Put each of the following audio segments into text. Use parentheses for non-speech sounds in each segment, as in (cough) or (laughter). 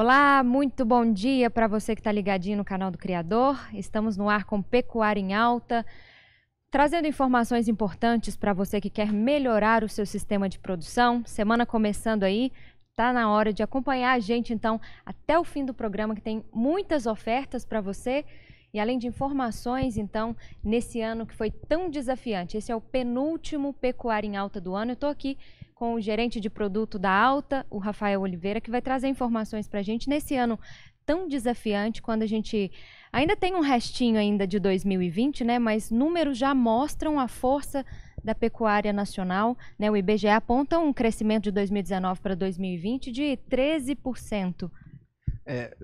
Olá, muito bom dia para você que está ligadinho no canal do Criador. Estamos no ar com Pecuária em Alta, trazendo informações importantes para você que quer melhorar o seu sistema de produção. Semana começando aí, tá na hora de acompanhar a gente então até o fim do programa que tem muitas ofertas para você. E além de informações, então, nesse ano que foi tão desafiante, esse é o penúltimo pecuário em Alta do ano. Eu estou aqui com o gerente de produto da Alta, o Rafael Oliveira, que vai trazer informações para a gente nesse ano tão desafiante, quando a gente ainda tem um restinho ainda de 2020, né? Mas números já mostram a força da pecuária nacional, né? O IBGE aponta um crescimento de 2019 para 2020 de 13%. É,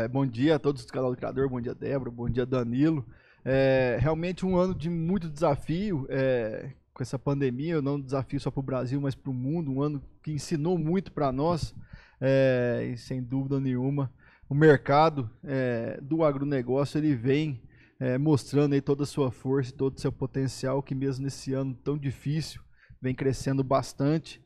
é, bom dia a todos do canal do Criador, bom dia Débora, bom dia Danilo. É, realmente um ano de muito desafio é, com essa pandemia, não um desafio só para o Brasil, mas para o mundo, um ano que ensinou muito para nós, é, e sem dúvida nenhuma, o mercado é, do agronegócio ele vem mostrando aí toda a sua força e todo o seu potencial, que mesmo nesse ano tão difícil, vem crescendo bastante,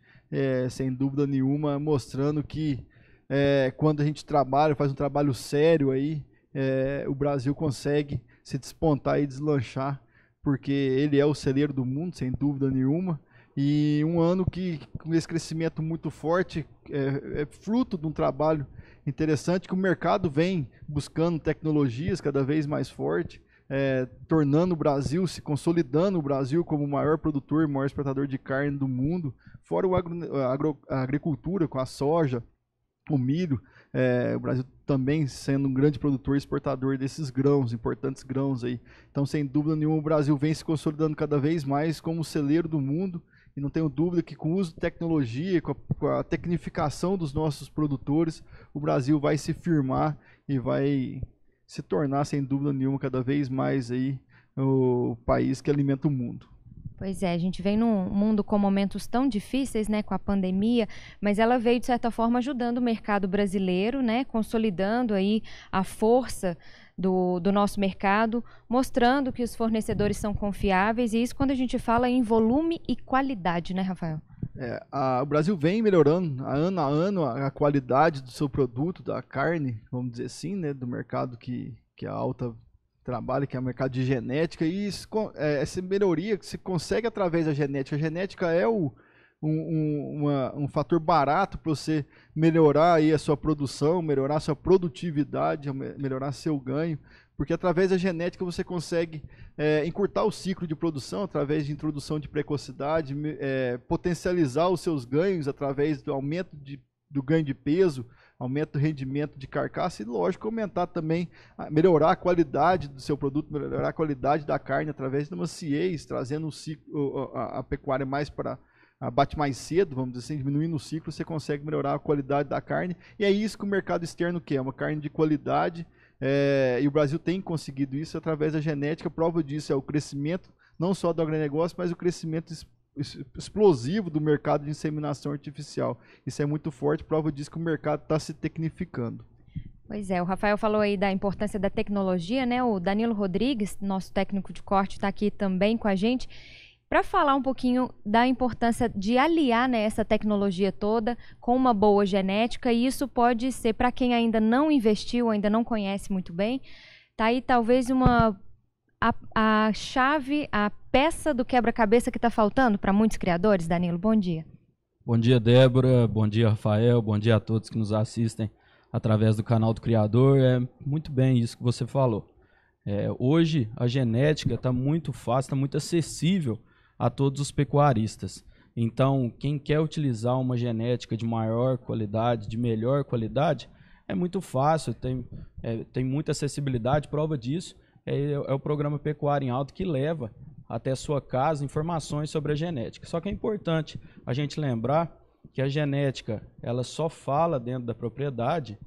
sem dúvida nenhuma, mostrando que é, quando a gente trabalha, faz um trabalho sério aí, é, o Brasil consegue se despontar e deslanchar, porque ele é o celeiro do mundo, sem dúvida nenhuma. E um ano que com esse crescimento muito forte é, é, fruto de um trabalho interessante que o mercado vem buscando tecnologias cada vez mais forte, é, tornando o Brasil, se consolidando o Brasil como o maior produtor e maior exportador de carne do mundo, fora o agro, agro, a agricultura com a soja, o milho, é, o Brasil também sendo um grande produtor e exportador desses grãos, importantes grãos aí. Então, sem dúvida nenhuma, o Brasil vem se consolidando cada vez mais como celeiro do mundo e não tenho dúvida que com o uso de tecnologia, com a, com a tecnificação dos nossos produtores, o Brasil vai se firmar e vai se tornar, sem dúvida nenhuma, cada vez mais aí o país que alimenta o mundo. Pois é, a gente vem num mundo com momentos tão difíceis, né, com a pandemia, mas ela veio de certa forma ajudando o mercado brasileiro, né, consolidando aí a força do, do, nosso mercado, mostrando que os fornecedores são confiáveis, e isso quando a gente fala em volume e qualidade, né, Rafael? É, a, o Brasil vem melhorando ano a ano a, a, qualidade do seu produto, da carne, vamos dizer assim, né, do mercado que, que a é alta trabalho, que é o mercado de genética, e isso, é, essa melhoria que se consegue através da genética. A genética é o, um, um, uma, um fator barato para você melhorar aí a sua produção, melhorar a sua produtividade, melhorar seu ganho, porque através da genética você consegue é, encurtar o ciclo de produção através de introdução de precocidade, é, potencializar os seus ganhos através do aumento de, do ganho de peso, aumento do rendimento de carcaça e, lógico, aumentar também, ah, melhorar a qualidade do seu produto, melhorar a qualidade da carne através de uma CIEs, trazendo o ciclo, a, a pecuária mais para bate mais cedo, vamos dizer assim, diminuindo o ciclo, você consegue melhorar a qualidade da carne. E é isso que o mercado externo quer, uma carne de qualidade. É, e o Brasil tem conseguido isso através da genética. Prova disso é o crescimento, não só do agronegócio, mas o crescimento explosivo do mercado de inseminação artificial. Isso é muito forte, prova disso que o mercado está se tecnificando. Pois é, o Rafael falou aí da importância da tecnologia, né? O Danilo Rodrigues, nosso técnico de corte, está aqui também com a gente para falar um pouquinho da importância de aliar né, essa tecnologia toda com uma boa genética, e isso pode ser, para quem ainda não investiu, ainda não conhece muito bem, tá aí talvez uma a, a chave, a peça do quebra-cabeça que está faltando para muitos criadores? Danilo, bom dia. Bom dia, Débora. Bom dia, Rafael. Bom dia a todos que nos assistem através do canal do Criador. É muito bem isso que você falou. É, hoje a genética está muito fácil, está muito acessível a todos os pecuaristas. Então, quem quer utilizar uma genética de maior qualidade, de melhor qualidade, é muito fácil, tem, é, tem muita acessibilidade. Prova disso é, é, é o programa pecuário em Alto que leva até sua casa informações sobre a genética. Só que é importante a gente lembrar que a genética ela só fala dentro da propriedade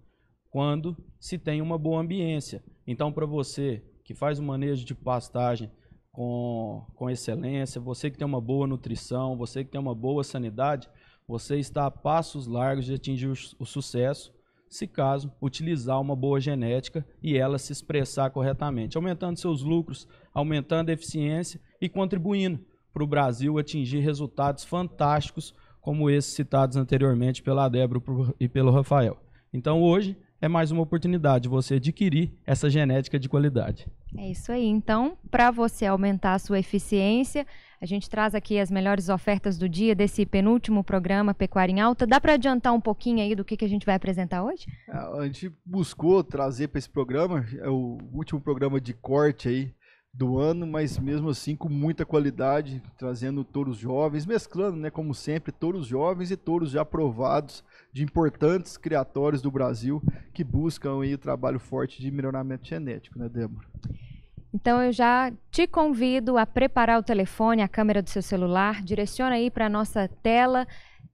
quando se tem uma boa ambiência. Então, para você que faz o manejo de pastagem com, com excelência, você que tem uma boa nutrição, você que tem uma boa sanidade, você está a passos largos de atingir o, o sucesso se caso utilizar uma boa genética e ela se expressar corretamente, aumentando seus lucros, aumentando a eficiência e contribuindo para o Brasil atingir resultados fantásticos como esses citados anteriormente pela Débora e pelo Rafael. Então hoje é mais uma oportunidade você adquirir essa genética de qualidade. É isso aí. Então, para você aumentar a sua eficiência, a gente traz aqui as melhores ofertas do dia desse penúltimo programa Pecuária em Alta. Dá para adiantar um pouquinho aí do que, que a gente vai apresentar hoje? É, a gente buscou trazer para esse programa, é o último programa de corte aí do ano, mas mesmo assim com muita qualidade, trazendo touros jovens, mesclando, né, como sempre, touros jovens e touros já aprovados de importantes criatórios do Brasil que buscam aí, o trabalho forte de melhoramento genético, né, Débora? Então eu já te convido a preparar o telefone, a câmera do seu celular, direciona aí para a nossa tela,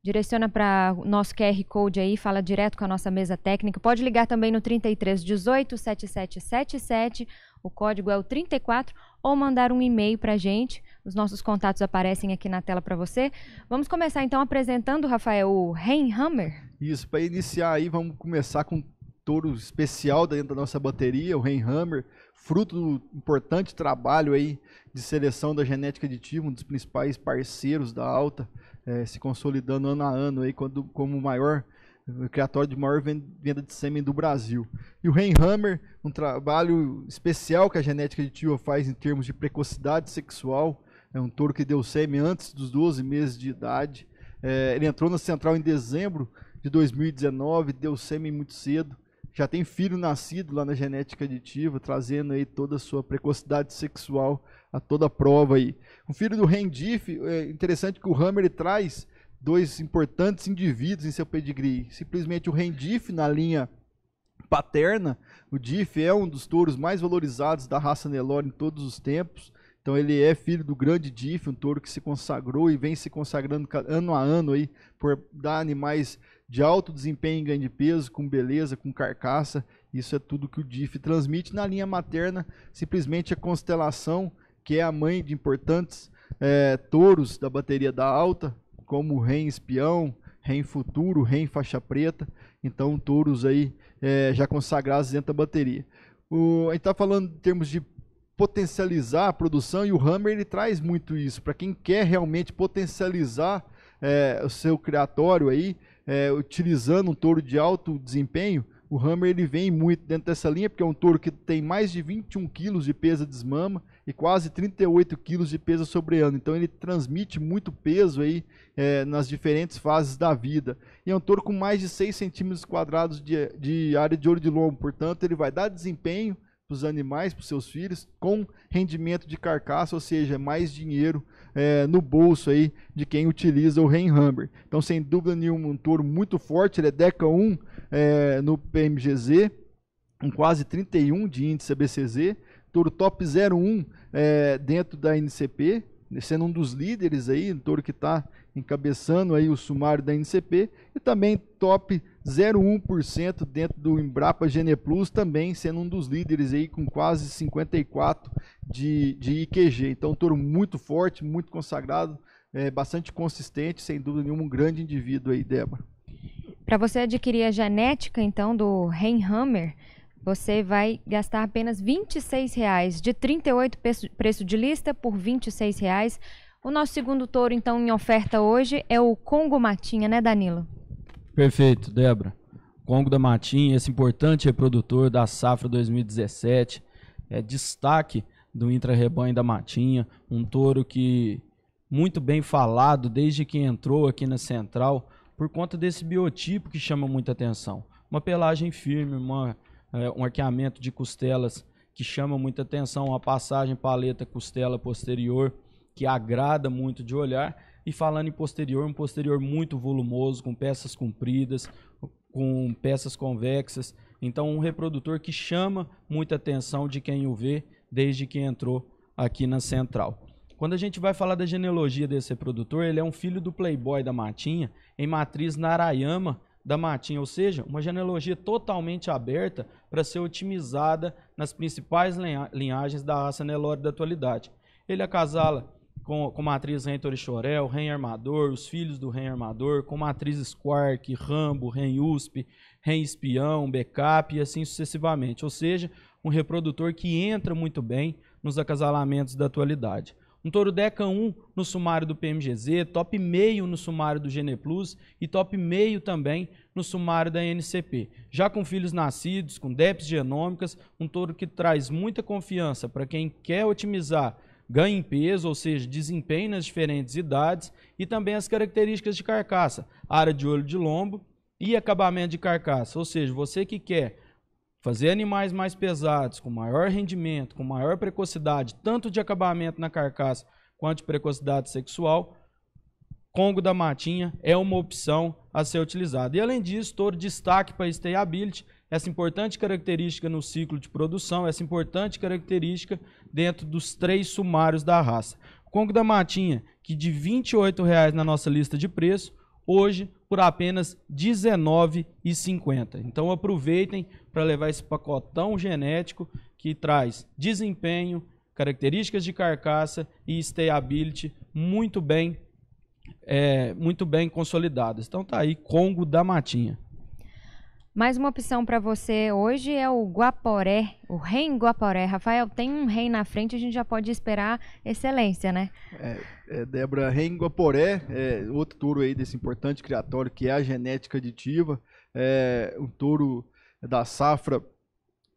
direciona para o nosso QR Code aí, fala direto com a nossa mesa técnica. Pode ligar também no 33 18 7777, o código é o 34, ou mandar um e-mail para a gente. Os nossos contatos aparecem aqui na tela para você. Vamos começar então apresentando, Rafael, o Reinhammer. Isso, para iniciar aí, vamos começar com um touro especial dentro da nossa bateria, o Hammer, fruto do importante trabalho aí de seleção da genética aditiva, um dos principais parceiros da alta, é, se consolidando ano a ano aí quando, como o maior o criatório de maior venda de sêmen do Brasil. E o Hammer, um trabalho especial que a genética aditiva faz em termos de precocidade sexual, é um touro que deu sêmen antes dos 12 meses de idade. É, ele entrou na central em dezembro de 2019, deu sêmen muito cedo, já tem filho nascido lá na genética aditiva, trazendo aí toda a sua precocidade sexual a toda a prova aí. Um filho do Rendif, é interessante que o Hammer traz dois importantes indivíduos em seu pedigree. Simplesmente o Rendif na linha paterna, o Diff é um dos touros mais valorizados da raça Nelore em todos os tempos. Então ele é filho do grande Diff, um touro que se consagrou e vem se consagrando ano a ano aí por dar animais de alto desempenho em ganho de peso, com beleza, com carcaça. Isso é tudo que o DIF transmite. Na linha materna, simplesmente a constelação, que é a mãe de importantes é, touros da bateria da alta, como o Ren Espião, Ren Futuro, Ren Faixa Preta. Então, touros aí é, já consagrados dentro da bateria. O, a gente está falando em termos de potencializar a produção e o Hammer ele traz muito isso. Para quem quer realmente potencializar é, o seu criatório aí, é, utilizando um touro de alto desempenho, o Hammer ele vem muito dentro dessa linha, porque é um touro que tem mais de 21 quilos de peso de desmama e quase 38 quilos de peso sobre ano. Então ele transmite muito peso aí é, nas diferentes fases da vida. E é um touro com mais de 6 centímetros quadrados de, de área de ouro de lombo, portanto ele vai dar desempenho para os animais, para os seus filhos, com rendimento de carcaça, ou seja, mais dinheiro é, no bolso aí de quem utiliza o Reinhammer. Então, sem dúvida nenhuma, um touro muito forte, ele é DECA 1 é, no PMGZ, com quase 31 de índice ABCZ, touro top 01 é, dentro da NCP, sendo um dos líderes aí, um touro que está encabeçando aí o sumário da NCP, e também top 0,1% dentro do Embrapa Geneplus, também sendo um dos líderes aí com quase 54 de, de IQG. Então, um touro muito forte, muito consagrado, é, bastante consistente, sem dúvida nenhuma, um grande indivíduo aí, Débora. Para você adquirir a genética, então, do Reinhammer, você vai gastar apenas R$ 26,00, de R$ 38,00 preço de lista por R$ 26,00 o nosso segundo touro, então, em oferta hoje é o Congo Matinha, né, Danilo? Perfeito, Débora. Congo da Matinha, esse importante reprodutor da safra 2017, é destaque do intra-rebanho da Matinha, um touro que muito bem falado desde que entrou aqui na Central, por conta desse biotipo que chama muita atenção. Uma pelagem firme, uma, é, um arqueamento de costelas que chama muita atenção, uma passagem paleta costela posterior, que agrada muito de olhar. E falando em posterior, um posterior muito volumoso, com peças compridas, com peças convexas. Então, um reprodutor que chama muita atenção de quem o vê desde que entrou aqui na central. Quando a gente vai falar da genealogia desse reprodutor, ele é um filho do playboy da Matinha, em matriz Narayama da Matinha, ou seja, uma genealogia totalmente aberta para ser otimizada nas principais linhagens da raça Nelore da atualidade. Ele acasala com, como a atriz Ren Torichorel, Ren Armador, os filhos do Ren Armador, com a atriz Squark, Rambo, Ren USP, Ren Espião, Backup e assim sucessivamente. Ou seja, um reprodutor que entra muito bem nos acasalamentos da atualidade. Um touro Deca 1 no sumário do PMGZ, top meio no sumário do Gene Plus e top meio também no sumário da NCP. Já com filhos nascidos, com DEPs genômicas, um touro que traz muita confiança para quem quer otimizar ganho em peso, ou seja, desempenho nas diferentes idades, e também as características de carcaça, área de olho de lombo e acabamento de carcaça. Ou seja, você que quer fazer animais mais pesados, com maior rendimento, com maior precocidade, tanto de acabamento na carcaça quanto de precocidade sexual, Congo da Matinha é uma opção a ser utilizada. E além disso, todo destaque para a Stayability, essa importante característica no ciclo de produção, essa importante característica dentro dos três sumários da raça. Congo da Matinha, que de R$ 28,00 na nossa lista de preço, hoje por apenas R$ 19,50. Então aproveitem para levar esse pacotão genético que traz desempenho, características de carcaça e stayability muito bem, é, muito bem consolidadas. Então tá aí Congo da Matinha. Mais uma opção para você hoje é o Guaporé, o em Guaporé. Rafael, tem um rei na frente, a gente já pode esperar excelência, né? É, é Débora, Guaporé é outro touro aí desse importante criatório que é a genética aditiva. É um touro da safra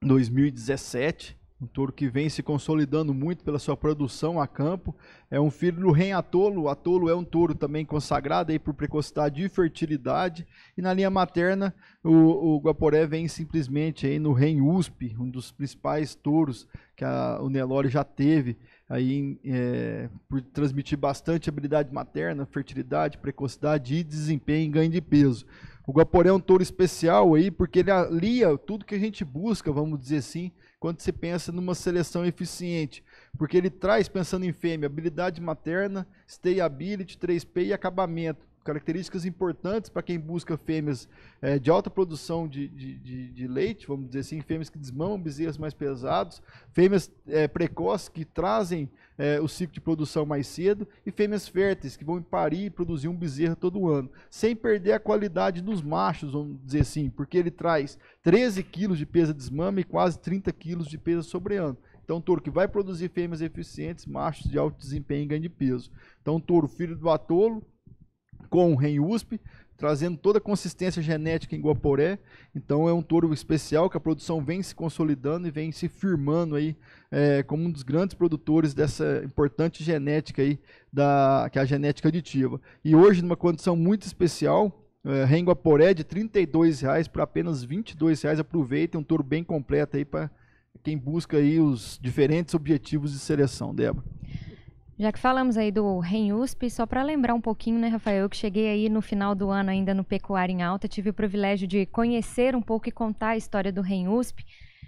2017. Um touro que vem se consolidando muito pela sua produção a campo. É um filho do Ren Atolo. Atolo é um touro também consagrado aí por precocidade e fertilidade. E na linha materna, o, o Guaporé vem simplesmente aí no Ren USP, um dos principais touros que a, o Nelore já teve aí é, por transmitir bastante habilidade materna, fertilidade, precocidade e desempenho em ganho de peso. O Guaporé é um touro especial aí porque ele alia tudo que a gente busca, vamos dizer assim, quando se pensa numa seleção eficiente, porque ele traz, pensando em fêmea, habilidade materna, stay ability, 3P e acabamento características importantes para quem busca fêmeas é, de alta produção de, de, de, de, leite, vamos dizer assim, fêmeas que desmamam bezerros mais pesados, fêmeas é, precoces que trazem é, o ciclo de produção mais cedo e fêmeas férteis que vão parir e produzir um bezerro todo ano, sem perder a qualidade dos machos, vamos dizer assim, porque ele traz 13 quilos de peso desmame e quase 30 quilos de peso sobre ano. Então, touro que vai produzir fêmeas eficientes, machos de alto desempenho e ganho de peso. Então, touro filho do atolo, com o Ren USP, trazendo toda a consistência genética em Guaporé. Então é um touro especial que a produção vem se consolidando e vem se firmando aí é, como um dos grandes produtores dessa importante genética aí, da, que é a genética aditiva. E hoje, numa condição muito especial, é, Ren Guaporé de R$ reais para apenas R$ reais. Aproveitem, é um touro bem completo aí para quem busca aí os diferentes objetivos de seleção, Débora. Já que falamos aí do RenUSP, só para lembrar um pouquinho, né, Rafael, eu que cheguei aí no final do ano ainda no Pecuária em Alta, tive o privilégio de conhecer um pouco e contar a história do RenUSP,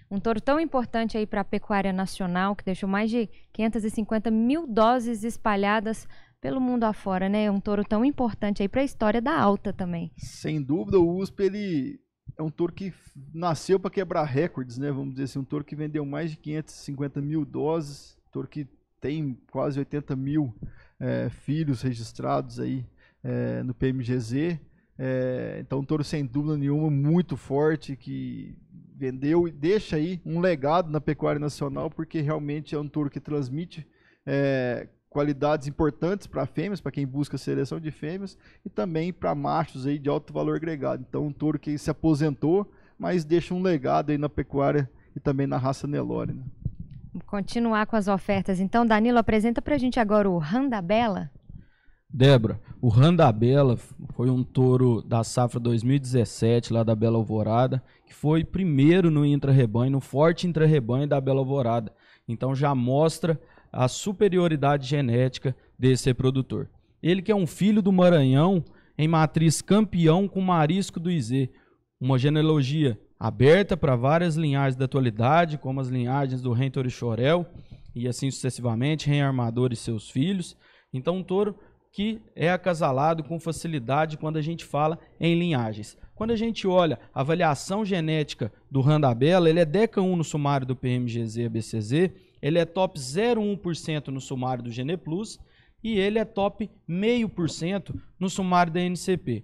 um touro tão importante aí para a pecuária nacional, que deixou mais de 550 mil doses espalhadas pelo mundo afora, né? Um touro tão importante aí para a história da alta também. Sem dúvida, o USP ele é um touro que nasceu para quebrar recordes, né? Vamos dizer assim, um touro que vendeu mais de 550 mil doses, um touro que tem quase 80 mil é, filhos registrados aí é, no PMGZ. É, então, um touro sem dúvida nenhuma, muito forte, que vendeu e deixa aí um legado na pecuária nacional, porque realmente é um touro que transmite é, qualidades importantes para fêmeas, para quem busca seleção de fêmeas, e também para machos aí de alto valor agregado. Então, um touro que se aposentou, mas deixa um legado aí na pecuária e também na raça Nelore. Né? Continuar com as ofertas. Então, Danilo, apresenta para a gente agora o Randabela. Débora, o Randabela foi um touro da safra 2017 lá da Bela Alvorada, que foi primeiro no intra-rebanho, no forte intra-rebanho da Bela Alvorada. Então já mostra a superioridade genética desse reprodutor. Ele que é um filho do Maranhão, em matriz campeão com marisco do Izê. Uma genealogia aberta para várias linhagens da atualidade, como as linhagens do Rei Torixorel e assim sucessivamente, Rei Armador e seus filhos. Então, um touro que é acasalado com facilidade quando a gente fala em linhagens. Quando a gente olha a avaliação genética do Randabella, ele é DECA 1 no sumário do PMGZ-ABCZ, ele é top 0,1% no sumário do GenePlus e ele é top 0,5% no sumário da NCP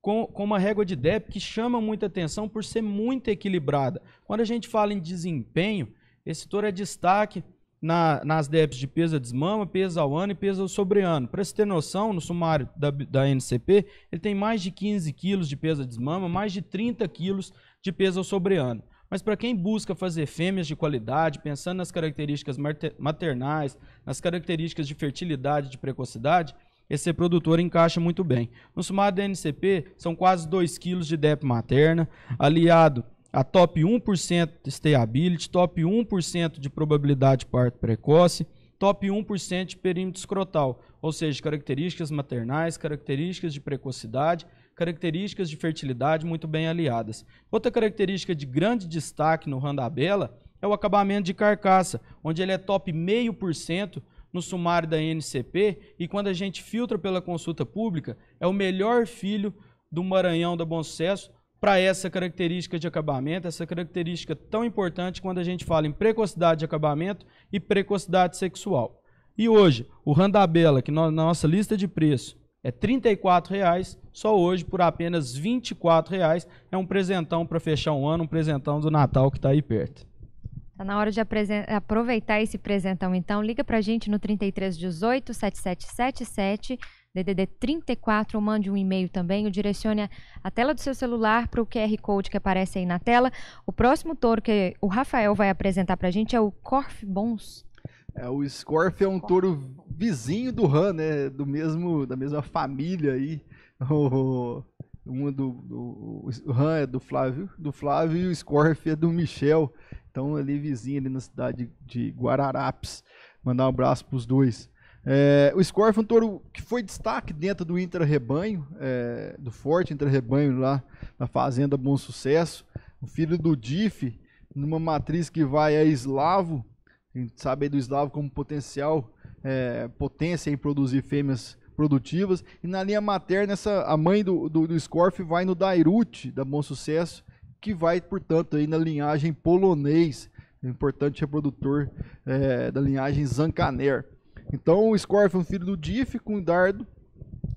com, com uma régua de DEP que chama muita atenção por ser muito equilibrada. Quando a gente fala em desempenho, esse touro é destaque na, nas DEPs de peso desmama, peso ao ano e peso ao sobre ano. Para se ter noção, no sumário da, da NCP, ele tem mais de 15 quilos de peso desmama, mais de 30 quilos de peso ao sobre ano. Mas para quem busca fazer fêmeas de qualidade, pensando nas características maternais, nas características de fertilidade e de precocidade, esse produtor encaixa muito bem. No sumário da NCP, são quase 2 kg de DEP materna, aliado a top 1% de stability, top 1% de probabilidade de parto precoce, top 1% de perímetro escrotal, ou seja, características maternais, características de precocidade, características de fertilidade muito bem aliadas. Outra característica de grande destaque no randabela é o acabamento de carcaça, onde ele é top 0,5% no sumário da NCP e quando a gente filtra pela consulta pública, é o melhor filho do Maranhão da Bom Sucesso para essa característica de acabamento, essa característica tão importante quando a gente fala em precocidade de acabamento e precocidade sexual. E hoje, o Randabela, que na nossa lista de preço é R$ 34,00, só hoje por apenas R$ 24,00, é um presentão para fechar um ano, um presentão do Natal que está aí perto. Tá na hora de aproveitar esse presentão, então. Liga pra gente no 3318 7777, DDD 34, ou mande um e-mail também, ou direcione a tela do seu celular para o QR Code que aparece aí na tela. O próximo touro que o Rafael vai apresentar pra gente é o Corf Bons. É, o Scorf é um touro vizinho do Han, né? Do mesmo, da mesma família aí. (laughs) O, um do, do, o Han é do Flávio, do Flávio e o Scorf é do Michel estão ali vizinho ali na cidade de Guararapes. Mandar um abraço para os dois. É, o Score foi um touro que foi destaque dentro do Inter Rebanho, é, do Forte Inter Rebanho lá na Fazenda Bom Sucesso. O filho do DIF, numa matriz que vai a eslavo, a gente sabe do eslavo como potencial, é, potência em produzir fêmeas produtivas. E na linha materna, essa, a mãe do, do, do Scorf vai no Dairute, da Bom Sucesso, que vai, portanto, aí na linhagem polonês, importante reprodutor é, da linhagem Zancaner. Então, o Scorf é um filho do Diff com dardo,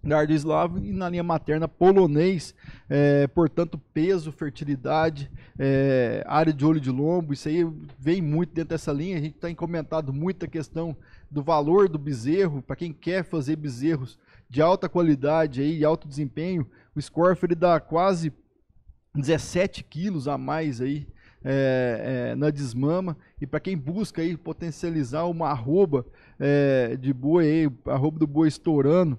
dardo eslavo e na linha materna polonês, é, portanto, peso, fertilidade, é, área de olho de lombo, isso aí vem muito dentro dessa linha. A gente tem comentado muito a questão do valor do bezerro, para quem quer fazer bezerros de alta qualidade aí, alto desempenho, o Scorf ele dá quase 17 quilos a mais aí é, é, na desmama. E para quem busca aí potencializar uma arroba é, de boi, aí, arroba do boi estourando,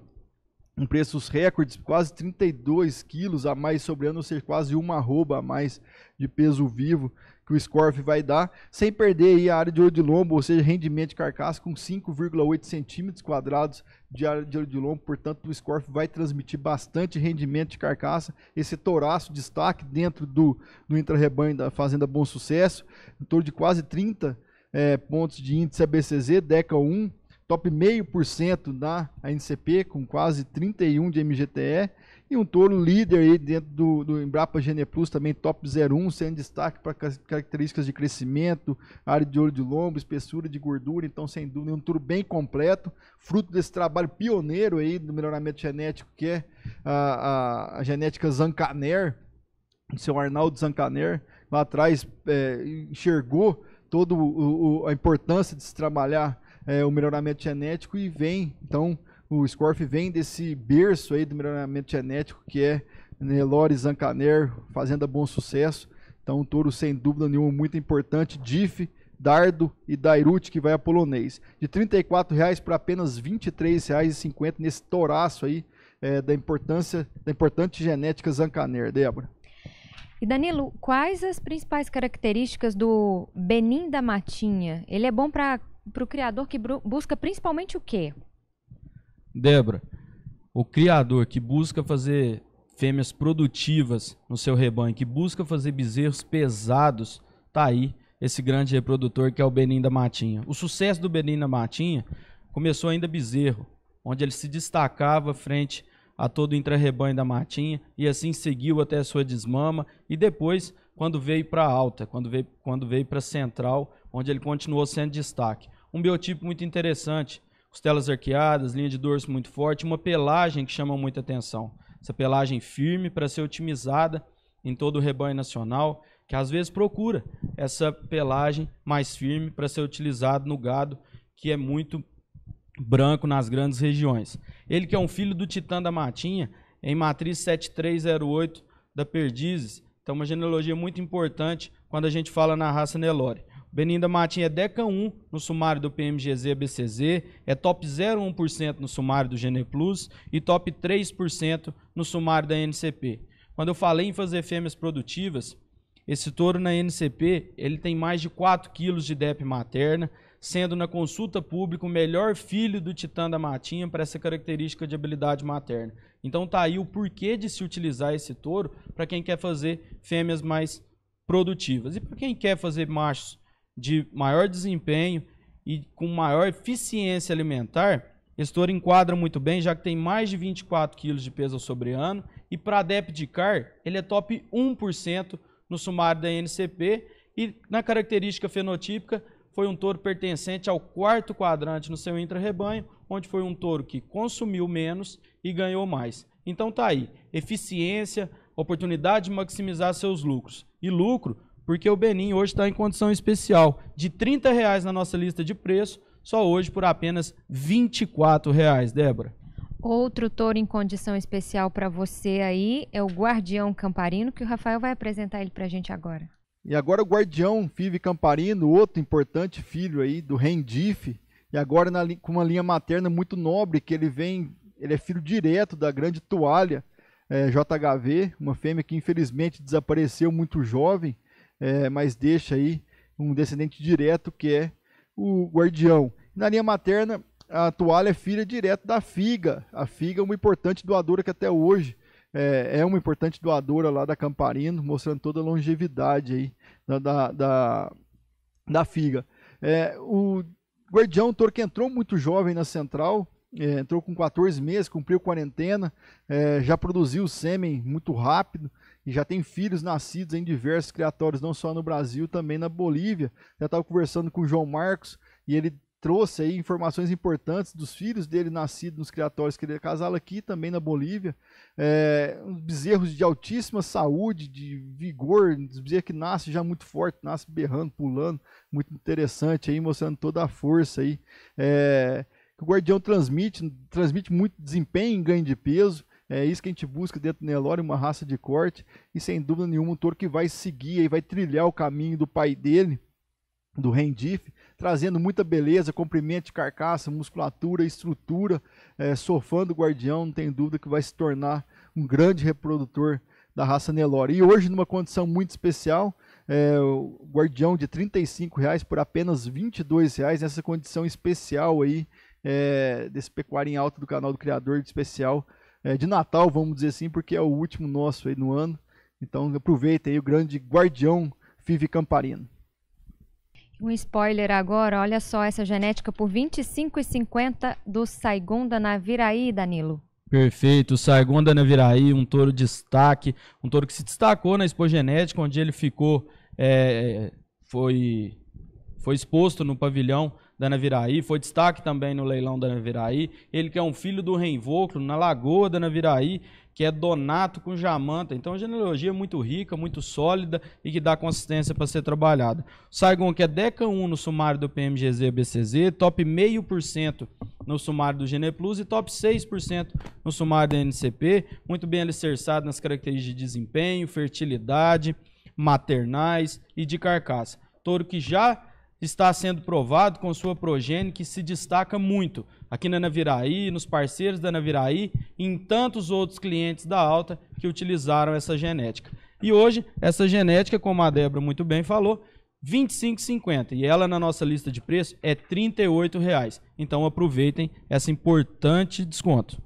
em preços recordes, quase 32 quilos a mais sobre ano, ou seja, quase uma arroba a mais de peso vivo que o Scorf vai dar, sem perder aí a área de olho de lombo, ou seja, rendimento de carcaça com 5,8 centímetros quadrados de área de olho de lombo, portanto o Scorf vai transmitir bastante rendimento de carcaça, esse toraço destaque dentro do, do intra-rebanho da Fazenda Bom Sucesso, em torno de quase 30 é, pontos de índice ABCZ, DECA 1, top 0,5% na NCP, com quase 31 de MGTE, e um touro líder aí dentro do, do Embrapa Gene Plus, também top 01, sem destaque para características de crescimento, área de olho de lombo, espessura de gordura. Então, sem dúvida, um touro bem completo, fruto desse trabalho pioneiro aí do melhoramento genético, que é a, a, a genética Zancaner, do seu Arnaldo Zancaner, lá atrás é, enxergou toda a importância de se trabalhar é, o melhoramento genético e vem, então, o Scorf vem desse berço aí do melhoramento genético que é Nelore Zancaner, Fazenda Bom Sucesso. Então, um touro sem dúvida nenhuma muito importante. Diff, Dardo e Dairut, que vai a polonês. De R$ 34,00 para apenas R$ 23,50 nesse touraço aí é, da importância da importante genética Zancaner, Débora. E Danilo, quais as principais características do Benin da Matinha? Ele é bom para o criador que busca principalmente o quê? Débora, o criador que busca fazer fêmeas produtivas no seu rebanho, que busca fazer bezerros pesados, tá aí esse grande reprodutor que é o Benin da Matinha. O sucesso do Benin da Matinha começou ainda bezerro, onde ele se destacava frente a todo o intra-rebanho da Matinha e assim seguiu até a sua desmama e depois quando veio para alta, quando veio, quando veio para central, onde ele continuou sendo destaque. Um biotipo muito interessante, costelas arqueadas, linha de dorso muito forte, uma pelagem que chama muita atenção. Essa pelagem firme para ser otimizada em todo o rebanho nacional, que às vezes procura essa pelagem mais firme para ser utilizado no gado que é muito branco nas grandes regiões. Ele que é um filho do Titã da Matinha, em matriz 7308 da Perdizes. Então, uma genealogia muito importante quando a gente fala na raça Nelore. Benilda Matinha é DECA 1 no sumário do PMGZ-BCZ, é top 0,1% no sumário do Gene Plus e top 3% no sumário da NCP. Quando eu falei em fazer fêmeas produtivas, esse touro na NCP ele tem mais de 4 quilos de DEP materna, sendo na consulta pública o melhor filho do Titã da Matinha para essa característica de habilidade materna. Então tá aí o porquê de se utilizar esse touro para quem quer fazer fêmeas mais produtivas. E para quem quer fazer machos de maior desempenho e com maior eficiência alimentar, esse touro enquadra muito bem, já que tem mais de 24 quilos de peso sobre ano. E para DEP de CAR, ele é top 1% no sumário da NCP. E na característica fenotípica, foi um touro pertencente ao quarto quadrante no seu intra-rebanho, onde foi um touro que consumiu menos e ganhou mais. Então tá aí, eficiência, oportunidade de maximizar seus lucros. E lucro porque o Benin hoje está em condição especial de 30 reais na nossa lista de preço, só hoje por apenas 24 reais, Débora. Outro touro em condição especial para você aí é o Guardião Camparino, que o Rafael vai apresentar ele para a gente agora. E agora o Guardião Vive Camparino, outro importante filho aí do Rendife, e agora na, com uma linha materna muito nobre, que ele vem, ele é filho direto da grande toalha é, eh, JHV, uma fêmea que infelizmente desapareceu muito jovem, é, mas deixa aí um descendente direto que é o guardião. Na linha materna, a toalha é filha direto da figa. A figa é uma importante doadora que até hoje é, é uma importante doadora lá da Camparino, mostrando toda a longevidade aí da, da, da, da figa. É, o Guardião, o touro que entrou muito jovem na Central, é, entrou com 14 meses, cumpriu quarentena, é, já produziu sêmen muito rápido, e já tem filhos nascidos em diversos criatórios, não só no Brasil, também na Bolívia. Já estava conversando com o João Marcos e ele trouxe aí informações importantes dos filhos dele nascidos nos criatórios que ele casá-lo aqui também na Bolívia. É, bezerros de altíssima saúde, de vigor, bezerro que nasce já muito forte, nasce berrando, pulando, muito interessante aí, mostrando toda a força aí. É, que o guardião transmite, transmite muito desempenho, ganho de peso. É isso que a gente busca dentro do Nelore, uma raça de corte. E sem dúvida nenhuma, um touro que vai seguir e vai trilhar o caminho do pai dele, do Rendif, trazendo muita beleza, comprimento de carcaça, musculatura, estrutura, é, sofando o guardião, não tem dúvida que vai se tornar um grande reprodutor da raça Nelore. E hoje, numa condição muito especial, é, o guardião de R$ reais por apenas R$ reais nessa condição especial aí, é, desse pecuário em alta do canal do Criador de Especial é, de Natal, vamos dizer assim, porque é o último nosso aí no ano. Então aproveita aí o grande guardião Five Camparino. Um spoiler agora, olha só essa genética por 25,50 do Saigonda Naviraí, Danilo. Perfeito, o Saigonda Naviraí, um touro de destaque, um touro que se destacou na Expo Genética, onde ele ficou, é, foi, foi exposto no pavilhão da Naviraí, foi destaque também no leilão da Naviraí. Ele que é um filho do Reinvoclo, na Lagoa da Naviraí, que é Donato com Jamanta. Então, é genealogia muito rica, muito sólida e que dá consistência para ser trabalhada. O Saigon, que é Deca 1 no sumário do PMGZ-BCZ, top 0,5% no sumário do Gene Plus e top 6% no sumário da NCP. Muito bem alicerçado nas características de desempenho, fertilidade, maternais e de carcaça. Touro que já está sendo provado com sua progênie que se destaca muito aqui na Naviraí, nos parceiros da Naviraí e em tantos outros clientes da Alta que utilizaram essa genética. E hoje, essa genética, como a Débora muito bem falou, 25,50 e ela na nossa lista de preço é R$ 38,00. Então aproveitem esse importante desconto.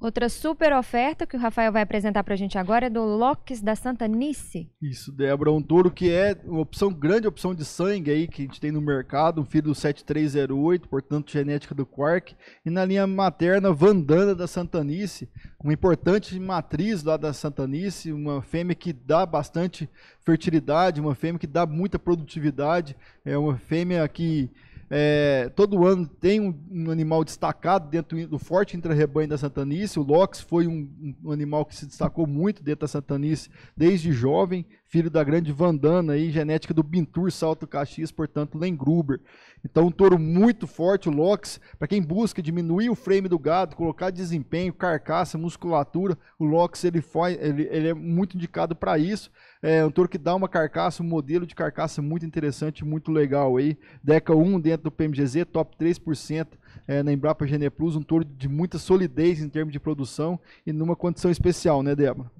Outra super oferta que o Rafael vai apresentar para a gente agora é do Locks da Santa Nice. Isso, Débora, um touro que é uma opção grande, opção de sangue aí que a gente tem no mercado, um filho do 7308, portanto genética do Quark, e na linha materna Vandana da Santa Nice, uma importante matriz lá da Santa Nice, uma fêmea que dá bastante fertilidade, uma fêmea que dá muita produtividade, é uma fêmea que é, todo ano tem um, um, animal destacado dentro do forte intra-rebanho da Santanice. O Lox foi um, um, animal que se destacou muito dentro da Santanice desde jovem, filho da grande Vandana aí, genética do Bintur Salto Caxias, portanto, Lengruber. Então, um touro muito forte, o Lox. Para quem busca diminuir o frame do gado, colocar desempenho, carcaça, musculatura, o Lox ele, foi, ele, ele é muito indicado para isso. É um touro que dá uma carcaça, um modelo de carcaça muito interessante, muito legal aí. Deca 1 dentro do PMGZ, top 3% é, na Embrapa Gene Plus. Um touro de muita solidez em termos de produção e numa condição especial, né, Débora?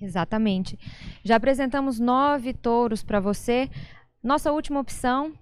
Exatamente. Já apresentamos nove touros para você. Nossa última opção,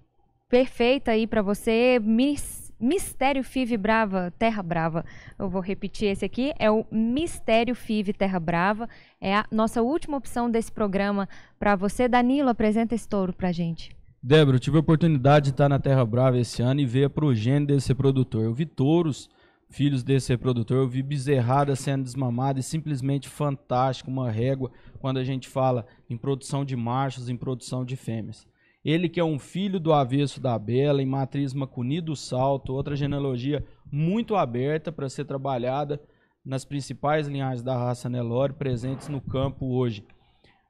perfeita aí para você, Miss Mistério FIV Brava, Terra Brava. Eu vou repetir esse aqui, é o Mistério FIV Terra Brava. É a nossa última opção desse programa para você. Danilo, apresenta esse touro para gente. Débora, eu tive a oportunidade de estar na Terra Brava esse ano e ver a progênie desse reprodutor. Eu vi touros, filhos desse reprodutor, eu vi bezerrada sendo desmamada e simplesmente fantástico, uma régua, quando a gente fala em produção de machos, em produção de fêmeas. Ele que é um filho do avesso da Bela, em matriz Macuni do Salto, outra genealogia muito aberta para ser trabalhada nas principais linhagens da raça Nelore presentes no campo hoje.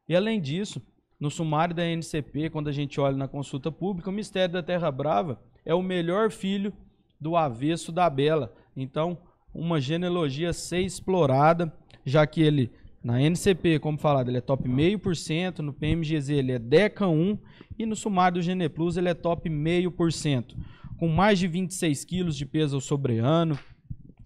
E além disso, no sumário da NCP, quando a gente olha na consulta pública, o mistério da Terra Brava é o melhor filho do avesso da Bela. Então, uma genealogia a ser explorada, já que ele na NCP, como falado, ele é top 0,5%, no PMGZ ele é DECA 1 e no sumário do GN Plus ele é top 0,5%. Com mais de 26 quilos de peso sobre ano,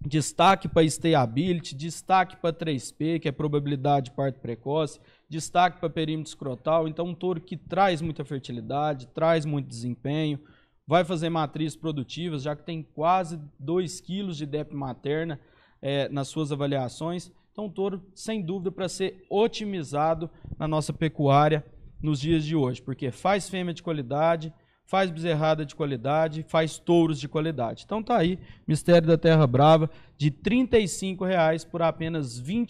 destaque para stayability, destaque para 3P, que é probabilidade de parto precoce, destaque para perímetro escrotal. Então, um touro que traz muita fertilidade, traz muito desempenho, vai fazer matrizes produtivas, já que tem quase 2 quilos de DEP materna é, nas suas avaliações. Então, um touro, sem dúvida, para ser otimizado na nossa pecuária nos dias de hoje, porque faz fêmea de qualidade, faz bezerrada de qualidade, faz touros de qualidade. Então tá aí, Mistério da Terra Brava, de R$ reais por apenas R$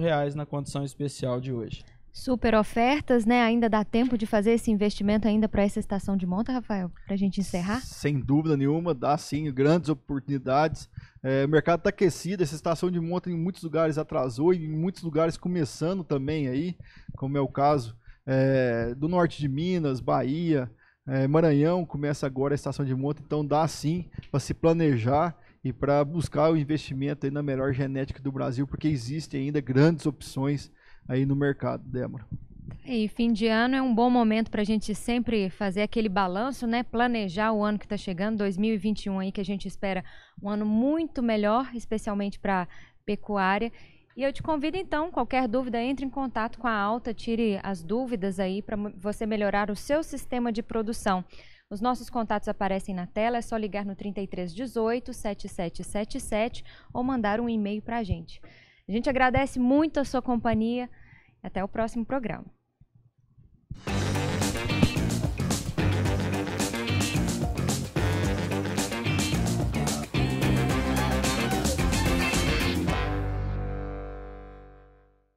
reais na condição especial de hoje. Super ofertas, né? Ainda dá tempo de fazer esse investimento ainda para essa estação de monta, Rafael? Para a gente encerrar? Sem dúvida nenhuma, dá sim grandes oportunidades. É, o mercado está aquecido, essa estação de monta em muitos lugares atrasou e em muitos lugares começando também aí, como é o caso é, do norte de Minas, Bahia, é, Maranhão começa agora a estação de monta, então dá sim para se planejar e para buscar o investimento na melhor genética do Brasil, porque existem ainda grandes opções aí no mercado, Débora. E fim de ano é um bom momento para a gente sempre fazer aquele balanço, né? Planejar o ano que está chegando, 2021 aí, que a gente espera um ano muito melhor, especialmente para pecuária. E eu te convido então, qualquer dúvida, entre em contato com a Alta, tire as dúvidas aí para você melhorar o seu sistema de produção. Os nossos contatos aparecem na tela, é só ligar no 3318 7777 ou mandar um e-mail para a gente. A gente agradece muito a sua companhia. Até o próximo programa.